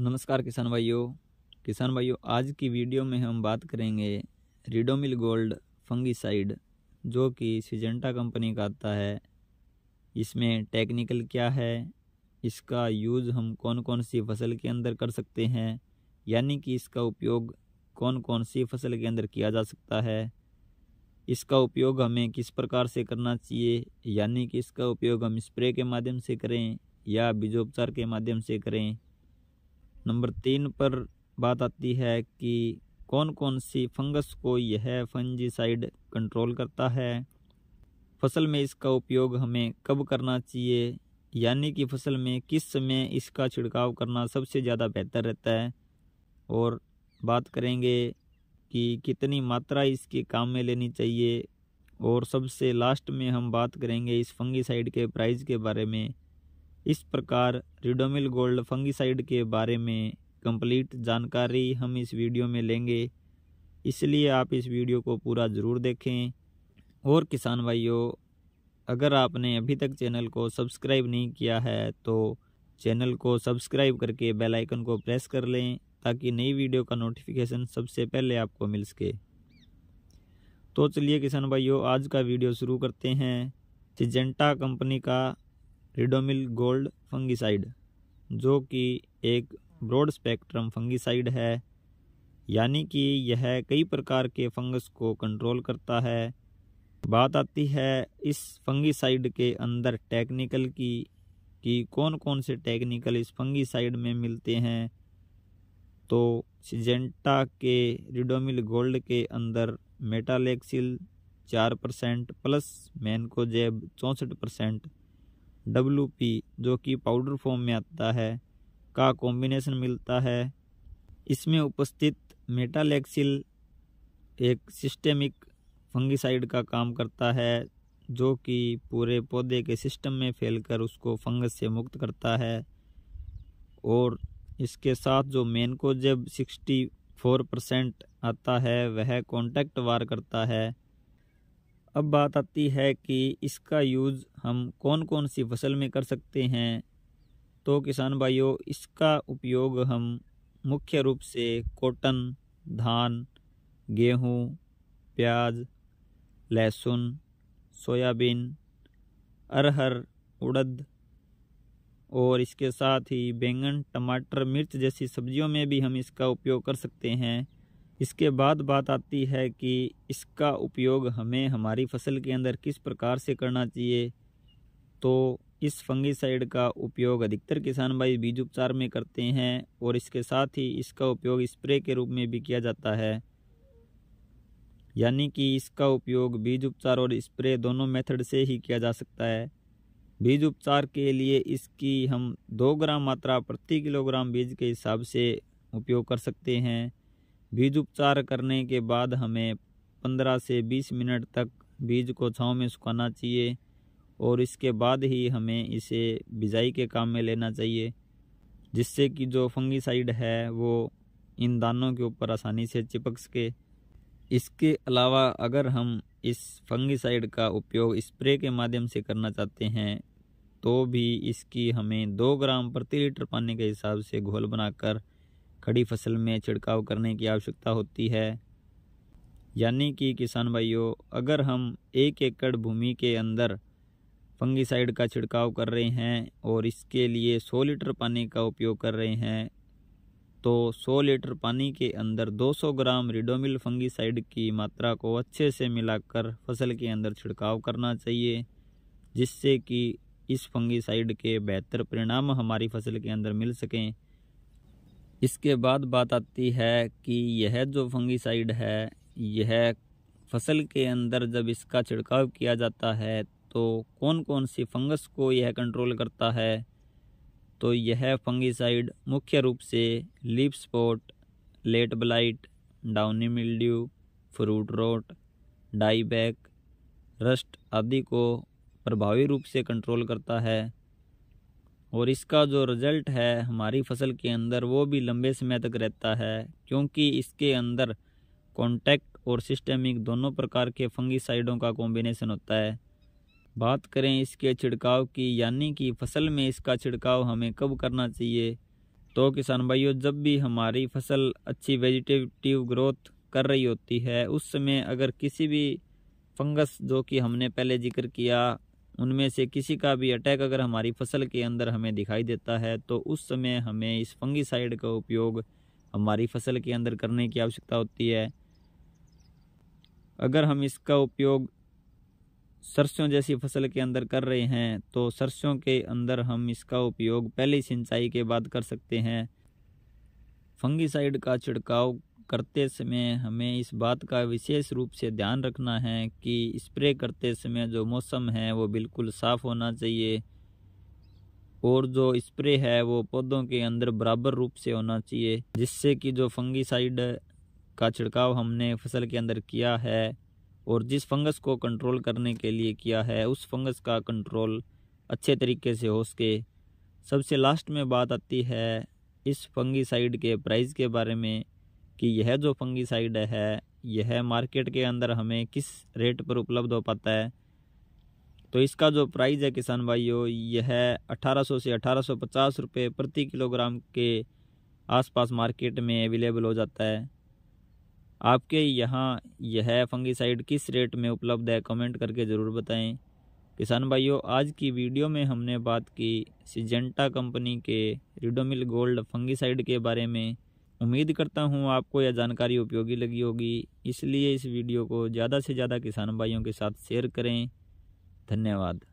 नमस्कार किसान भाइयों किसान भाइयों आज की वीडियो में हम बात करेंगे रिडोमिल गोल्ड फंगीसाइड जो कि सिजेंटा कंपनी का आता है इसमें टेक्निकल क्या है इसका यूज़ हम कौन कौन सी फसल के अंदर कर सकते हैं यानी कि इसका उपयोग कौन कौन सी फसल के अंदर किया जा सकता है इसका उपयोग हमें किस प्रकार से करना चाहिए यानी कि इसका उपयोग हम स्प्रे के माध्यम से करें या बीजोपचार के माध्यम से करें नंबर तीन पर बात आती है कि कौन कौन सी फंगस को यह फंजीसाइड कंट्रोल करता है फसल में इसका उपयोग हमें कब करना चाहिए यानी कि फसल में किस समय इसका छिड़काव करना सबसे ज़्यादा बेहतर रहता है और बात करेंगे कि कितनी मात्रा इसके काम में लेनी चाहिए और सबसे लास्ट में हम बात करेंगे इस फंगीसाइड के प्राइस के बारे में इस प्रकार रिडोमिल गोल्ड फंगिसाइड के बारे में कंप्लीट जानकारी हम इस वीडियो में लेंगे इसलिए आप इस वीडियो को पूरा ज़रूर देखें और किसान भाइयों अगर आपने अभी तक चैनल को सब्सक्राइब नहीं किया है तो चैनल को सब्सक्राइब करके बेल आइकन को प्रेस कर लें ताकि नई वीडियो का नोटिफिकेशन सबसे पहले आपको मिल सके तो चलिए किसान भाइयों आज का वीडियो शुरू करते हैं सिजेंटा कंपनी का रिडोमिल गोल्ड फंगिसाइड जो कि एक ब्रॉड स्पेक्ट्रम फंगिसाइड है यानी कि यह कई प्रकार के फंगस को कंट्रोल करता है बात आती है इस फंगिसाइड के अंदर टेक्निकल की कि कौन कौन से टेक्निकल इस फंगिसाइड में मिलते हैं तो सिजेंटा के रिडोमिल गोल्ड के अंदर मेटालेक्सिल चार परसेंट प्लस मैनकोजेब चौंसठ परसेंट पी जो कि पाउडर फॉर्म में आता है का कॉम्बिनेशन मिलता है इसमें उपस्थित मेटालेक्सिल एक सिस्टेमिक फंगिसाइड का काम करता है जो कि पूरे पौधे के सिस्टम में फैलकर उसको फंगस से मुक्त करता है और इसके साथ जो मेन को जब सिक्सटी फोर परसेंट आता है वह कॉन्टैक्ट वार करता है अब बात आती है कि इसका यूज़ हम कौन कौन सी फसल में कर सकते हैं तो किसान भाइयों इसका उपयोग हम मुख्य रूप से कॉटन धान गेहूं, प्याज लहसुन सोयाबीन अरहर उड़द और इसके साथ ही बैंगन टमाटर मिर्च जैसी सब्जियों में भी हम इसका उपयोग कर सकते हैं इसके बाद बात आती है कि इसका उपयोग हमें हमारी फसल के अंदर किस प्रकार से करना चाहिए तो इस फंगीसाइड का उपयोग अधिकतर किसान भाई बीज उपचार में करते हैं और इसके साथ ही इसका उपयोग स्प्रे के रूप में भी किया जाता है यानी कि इसका उपयोग बीज उपचार और स्प्रे दोनों मेथड से ही किया जा सकता है बीज उपचार के लिए इसकी हम दो ग्राम मात्रा प्रति किलोग्राम बीज के हिसाब से उपयोग कर सकते हैं बीज उपचार करने के बाद हमें 15 से 20 मिनट तक बीज को छाँव में सुखाना चाहिए और इसके बाद ही हमें इसे बिजाई के काम में लेना चाहिए जिससे कि जो फंगीसाइड है वो इन दानों के ऊपर आसानी से चिपक सके इसके अलावा अगर हम इस फंगीसाइड का उपयोग स्प्रे के माध्यम से करना चाहते हैं तो भी इसकी हमें दो ग्राम प्रति लीटर पानी के हिसाब से घोल बनाकर खड़ी फसल में छिड़काव करने की आवश्यकता होती है यानी कि किसान भाइयों अगर हम एक एकड़ भूमि के अंदर फंगिसाइड का छिड़काव कर रहे हैं और इसके लिए 100 लीटर पानी का उपयोग कर रहे हैं तो 100 लीटर पानी के अंदर 200 ग्राम रिडोमिल फंगिसाइड की मात्रा को अच्छे से मिलाकर फसल के अंदर छिड़काव करना चाहिए जिससे कि इस फंगिसाइड के बेहतर परिणाम हमारी फसल के अंदर मिल सकें इसके बाद बात आती है कि यह जो फंगिसाइड है यह फसल के अंदर जब इसका छिड़काव किया जाता है तो कौन कौन सी फंगस को यह कंट्रोल करता है तो यह फंगिसाइड मुख्य रूप से leaf spot late blight downy mildew fruit rot dieback rust आदि को प्रभावी रूप से कंट्रोल करता है और इसका जो रिज़ल्ट है हमारी फसल के अंदर वो भी लंबे समय तक रहता है क्योंकि इसके अंदर कॉन्टैक्ट और सिस्टेमिक दोनों प्रकार के फंगिसाइडों का कॉम्बिनेशन होता है बात करें इसके छिड़काव की यानी कि फसल में इसका छिड़काव हमें कब करना चाहिए तो किसान भाइयों जब भी हमारी फसल अच्छी वेजिटेटिव ग्रोथ कर रही होती है उस समय अगर किसी भी फंगस जो कि हमने पहले जिक्र किया उनमें से किसी का भी अटैक अगर हमारी फसल के अंदर हमें दिखाई देता है तो उस समय हमें इस फंगीसाइड का उपयोग हमारी फसल के अंदर करने की आवश्यकता होती है अगर हम इसका उपयोग सरसों जैसी फसल के अंदर कर रहे हैं तो सरसों के अंदर हम इसका उपयोग पहली सिंचाई के बाद कर सकते हैं फंगीसाइड का छिड़काव करते समय हमें इस बात का विशेष रूप से ध्यान रखना है कि स्प्रे करते समय जो मौसम है वो बिल्कुल साफ़ होना चाहिए और जो स्प्रे है वो पौधों के अंदर बराबर रूप से होना चाहिए जिससे कि जो फंगीसाइड का छिड़काव हमने फसल के अंदर किया है और जिस फंगस को कंट्रोल करने के लिए किया है उस फंगस का कंट्रोल अच्छे तरीके से हो सके सबसे लास्ट में बात आती है इस फंगीसाइड के प्राइस के बारे में कि यह जो फंगीसाइड है यह मार्केट के अंदर हमें किस रेट पर उपलब्ध हो पाता है तो इसका जो प्राइस है किसान भाइयों यह 1800 से 1850 रुपए प्रति किलोग्राम के आसपास मार्केट में अवेलेबल हो जाता है आपके यहाँ यह फंगीसाइड किस रेट में उपलब्ध है कमेंट करके ज़रूर बताएं किसान भाइयों आज की वीडियो में हमने बात की सिजेंटा कंपनी के रिडोमिल गोल्ड फंगीसाइड के बारे में उम्मीद करता हूँ आपको यह जानकारी उपयोगी लगी होगी इसलिए इस वीडियो को ज़्यादा से ज़्यादा किसान भाइयों के साथ शेयर करें धन्यवाद